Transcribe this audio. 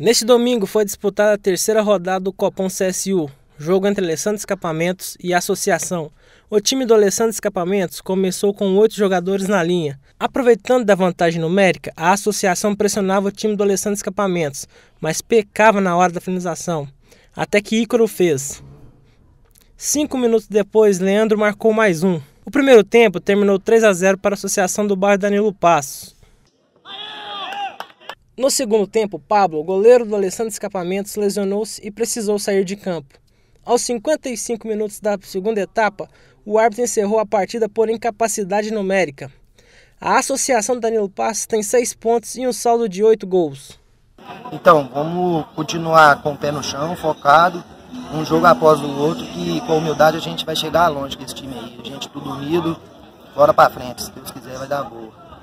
Neste domingo foi disputada a terceira rodada do Copom CSU, jogo entre Alessandro Escapamentos e Associação. O time do Alessandro Escapamentos começou com oito jogadores na linha. Aproveitando da vantagem numérica, a Associação pressionava o time do Alessandro Escapamentos, mas pecava na hora da finalização, até que Ícaro fez. Cinco minutos depois, Leandro marcou mais um. O primeiro tempo terminou 3 a 0 para a Associação do Bairro Danilo Passos. No segundo tempo, Pablo, goleiro do Alessandro Escapamentos, lesionou-se e precisou sair de campo. Aos 55 minutos da segunda etapa, o árbitro encerrou a partida por incapacidade numérica. A associação Danilo Passos tem seis pontos e um saldo de oito gols. Então, vamos continuar com o pé no chão, focado, um jogo após o outro, que com humildade a gente vai chegar longe com esse time aí. A gente tudo unido, bora pra frente, se Deus quiser vai dar boa.